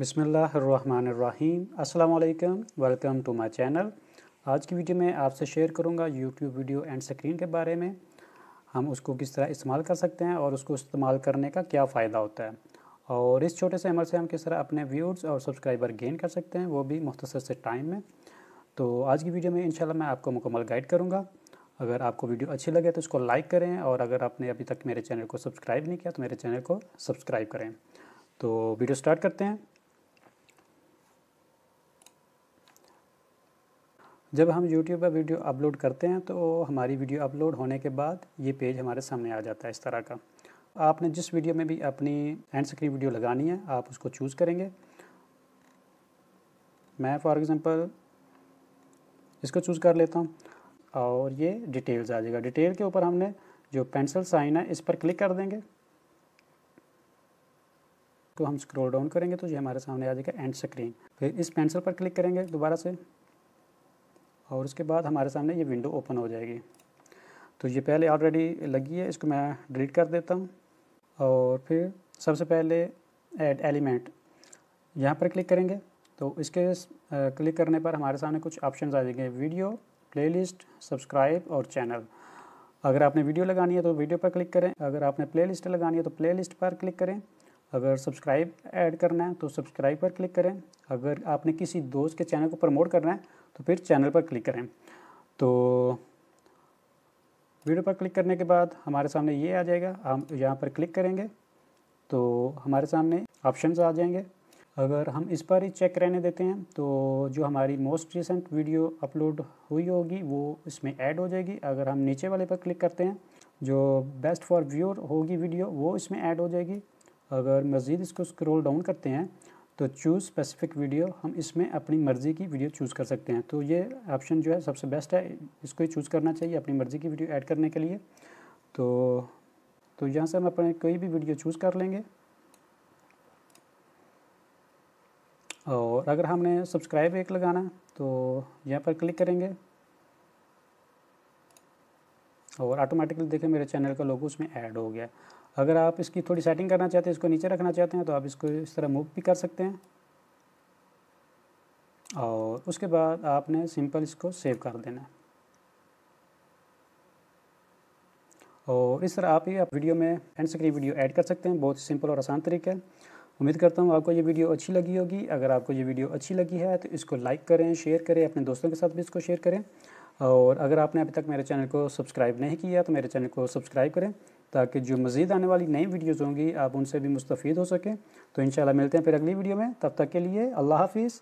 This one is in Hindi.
बिसमीम् अल्लाम वेलकम टू माय चैनल आज की वीडियो में आपसे शेयर करूंगा यूट्यूब वीडियो एंड स्क्रीन के बारे में हम उसको किस तरह इस्तेमाल कर सकते हैं और उसको इस्तेमाल करने का क्या फ़ायदा होता है और इस छोटे से अमल से हम किस तरह अपने व्यूज़ और सब्सक्राइबर गेन कर सकते हैं वो भी मुख्तर से टाइम में तो आज की वीडियो में इन मैं आपको मुकम्मल गाइड करूँगा अगर आपको वीडियो अच्छी लगे तो उसको लाइक करें और अगर आपने अभी तक मेरे चैनल को सब्सक्राइब नहीं किया तो मेरे चैनल को सब्सक्राइब करें तो वीडियो स्टार्ट करते हैं जब हम YouTube पर वीडियो अपलोड करते हैं तो हमारी वीडियो अपलोड होने के बाद ये पेज हमारे सामने आ जाता है इस तरह का आपने जिस वीडियो में भी अपनी एंड स्क्रीन वीडियो लगानी है आप उसको चूज़ करेंगे मैं फॉर एग्ज़ाम्पल इसको चूज़ कर लेता हूँ और ये डिटेल्स आ जाएगा डिटेल के ऊपर हमने जो पेंसिल साइन है इस पर क्लिक कर देंगे तो हम स्क्रॉल डाउन करेंगे तो ये हमारे सामने आ जाएगा एंड स्क्रीन फिर इस पेंसिल पर क्लिक करेंगे दोबारा से और उसके बाद हमारे सामने ये विंडो ओपन हो जाएगी तो ये पहले ऑलरेडी लगी है इसको मैं डिलीट कर देता हूँ और फिर सबसे पहले ऐड एलिमेंट यहाँ पर क्लिक करेंगे तो इसके क्लिक करने पर हमारे सामने कुछ ऑप्शन आ जाएंगे वीडियो प्लेलिस्ट सब्सक्राइब और चैनल अगर आपने वीडियो लगानी है तो वीडियो पर क्लिक करें अगर आपने प्लेलिस्ट लगानी है तो प्लेलिस्ट पर क्लिक करें अगर सब्सक्राइब ऐड करना है तो सब्सक्राइब पर क्लिक करें अगर आपने किसी दोस्त के चैनल को प्रमोट करना है तो फिर चैनल पर क्लिक करें तो वीडियो पर क्लिक करने के बाद हमारे सामने ये आ जाएगा हम यहाँ पर क्लिक करेंगे तो हमारे सामने ऑप्शन आ जाएंगे अगर हम इस पर ही चेक रहने देते हैं तो जो हमारी मोस्ट रिसेंट वीडियो अपलोड हुई होगी वो इसमें ऐड हो जाएगी अगर हम नीचे वाले पर क्लिक करते हैं जो बेस्ट फॉर व्यूअर होगी वीडियो वो इसमें ऐड हो जाएगी अगर मज़ीद इसको स्क्रोल डाउन करते हैं तो चूज़ स्पेसिफिक वीडियो हम इसमें अपनी मर्ज़ी की वीडियो चूज़ कर सकते हैं तो ये ऑप्शन जो है सबसे बेस्ट है इसको ही चूज़ करना चाहिए अपनी मर्ज़ी की वीडियो ऐड करने के लिए तो तो यहाँ से हम अपने कोई भी वीडियो चूज़ कर लेंगे और अगर हमने सब्सक्राइब एक लगाना है तो यहाँ पर क्लिक करेंगे और ऑटोमेटिकली देखें मेरे चैनल का लोगो उसमें ऐड हो गया अगर आप इसकी थोड़ी सेटिंग करना चाहते हैं इसको नीचे रखना चाहते हैं तो आप इसको इस तरह मूव भी कर सकते हैं और उसके बाद आपने सिंपल इसको सेव कर देना और इस तरह आप ही आप वीडियो में एंड स्क्रीन वीडियो ऐड कर सकते हैं बहुत सिंपल और आसान तरीका है उम्मीद करता हूँ आपको ये वीडियो अच्छी लगी होगी अगर आपको ये वीडियो अच्छी लगी है तो इसको लाइक करें शेयर करें अपने दोस्तों के साथ भी इसको शेयर करें और अगर आपने अभी तक मेरे चैनल को सब्सक्राइब नहीं किया तो मेरे चैनल को सब्सक्राइब करें ताकि जो मज़ीद आने वाली नई वीडियोज़ होंगी आप उनसे भी मुस्तफ़ हो सकें तो इन मिलते हैं फिर अगली वीडियो में तब तक के लिए अल्लाह हाफिज़